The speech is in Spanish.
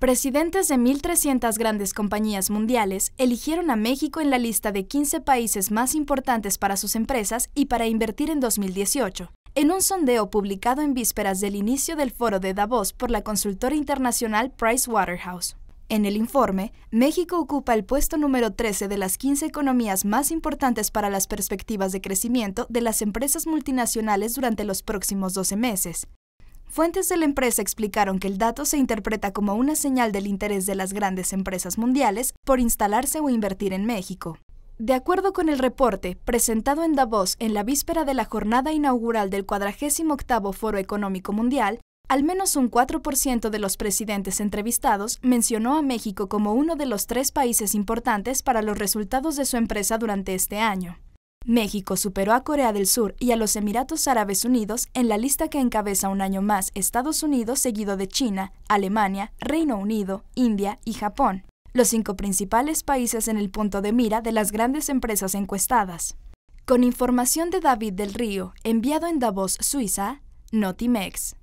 Presidentes de 1.300 grandes compañías mundiales eligieron a México en la lista de 15 países más importantes para sus empresas y para invertir en 2018. En un sondeo publicado en vísperas del inicio del foro de Davos por la consultora internacional Pricewaterhouse. En el informe, México ocupa el puesto número 13 de las 15 economías más importantes para las perspectivas de crecimiento de las empresas multinacionales durante los próximos 12 meses. Fuentes de la empresa explicaron que el dato se interpreta como una señal del interés de las grandes empresas mundiales por instalarse o invertir en México. De acuerdo con el reporte presentado en Davos en la víspera de la jornada inaugural del 48 Foro Económico Mundial, al menos un 4% de los presidentes entrevistados mencionó a México como uno de los tres países importantes para los resultados de su empresa durante este año. México superó a Corea del Sur y a los Emiratos Árabes Unidos en la lista que encabeza un año más Estados Unidos seguido de China, Alemania, Reino Unido, India y Japón, los cinco principales países en el punto de mira de las grandes empresas encuestadas. Con información de David del Río, enviado en Davos, Suiza, Notimex.